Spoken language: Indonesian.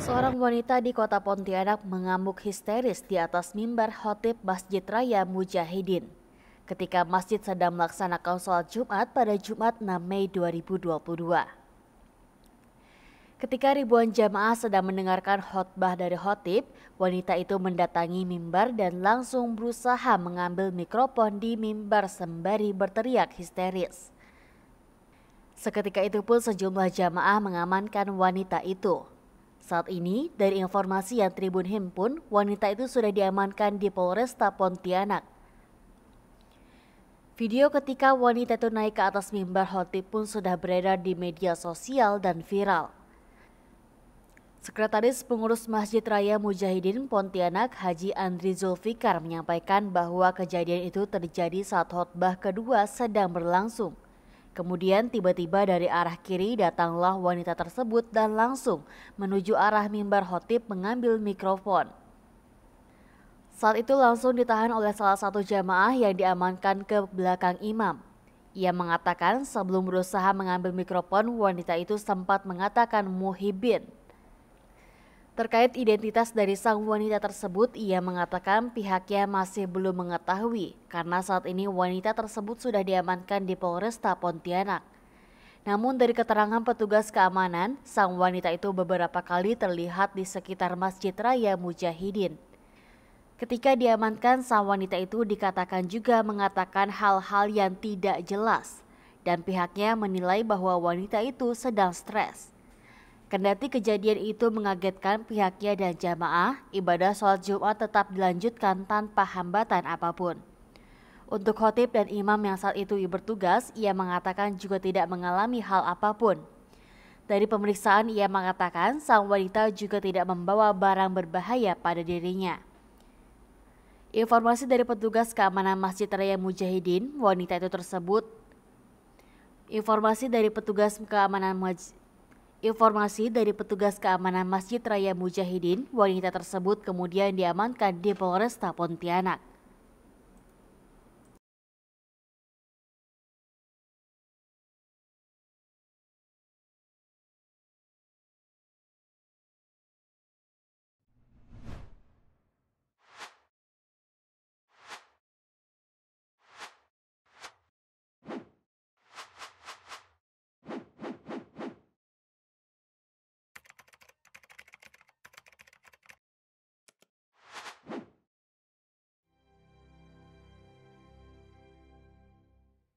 Seorang wanita di kota Pontianak mengamuk histeris di atas mimbar khotib Masjid Raya Mujahidin ketika masjid sedang melaksanakan sholat Jumat pada Jumat 6 Mei 2022. Ketika ribuan jamaah sedang mendengarkan khotbah dari khotib, wanita itu mendatangi mimbar dan langsung berusaha mengambil mikrofon di mimbar sembari berteriak histeris. Seketika itu pun sejumlah jamaah mengamankan wanita itu. Saat ini, dari informasi yang Tribun himpun, wanita itu sudah diamankan di Polresta Pontianak. Video ketika wanita itu naik ke atas mimbar hoti pun sudah beredar di media sosial dan viral. Sekretaris Pengurus Masjid Raya Mujahidin Pontianak Haji Andri Zulfikar menyampaikan bahwa kejadian itu terjadi saat khotbah kedua sedang berlangsung. Kemudian tiba-tiba dari arah kiri datanglah wanita tersebut dan langsung menuju arah mimbar khotib mengambil mikrofon. Saat itu langsung ditahan oleh salah satu jamaah yang diamankan ke belakang imam. Ia mengatakan sebelum berusaha mengambil mikrofon, wanita itu sempat mengatakan muhibin. Terkait identitas dari sang wanita tersebut, ia mengatakan pihaknya masih belum mengetahui karena saat ini wanita tersebut sudah diamankan di Polresta Pontianak. Namun dari keterangan petugas keamanan, sang wanita itu beberapa kali terlihat di sekitar Masjid Raya Mujahidin. Ketika diamankan, sang wanita itu dikatakan juga mengatakan hal-hal yang tidak jelas dan pihaknya menilai bahwa wanita itu sedang stres. Kendati kejadian itu mengagetkan pihaknya dan jamaah, ibadah sholat Jumat tetap dilanjutkan tanpa hambatan apapun. Untuk khotib dan imam yang saat itu bertugas, ia mengatakan juga tidak mengalami hal apapun. Dari pemeriksaan ia mengatakan sang wanita juga tidak membawa barang berbahaya pada dirinya. Informasi dari petugas keamanan Masjid Raya Mujahidin, wanita itu tersebut Informasi dari petugas keamanan Informasi dari petugas keamanan Masjid Raya Mujahidin, wanita tersebut kemudian diamankan di Polresta Pontianak.